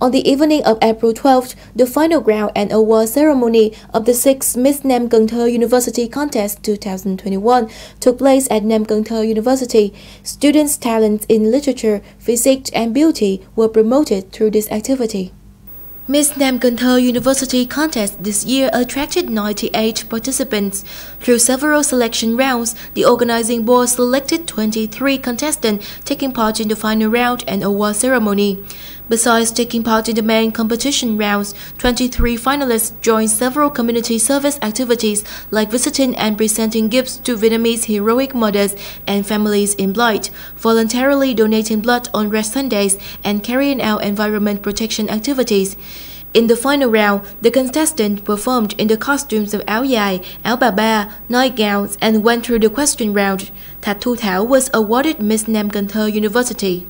On the evening of April 12th, the final grand and award ceremony of the 6th Miss Nam Cần University Contest 2021 took place at Nam Cần University. Students' talents in literature, physics, and beauty were promoted through this activity. Miss Nam Cần Thơ University contest this year attracted 98 participants. Through several selection rounds, the organizing board selected 23 contestants taking part in the final round and award ceremony. Besides taking part in the main competition rounds, 23 finalists joined several community service activities like visiting and presenting gifts to Vietnamese heroic mothers and families in blight, voluntarily donating blood on rest Sundays, and carrying out environment protection activities. In the final round, the contestants performed in the costumes of áo Yai, áo Baba, nightgowns, and went through the question round. Thạch Thu was awarded Miss Nam Cần University.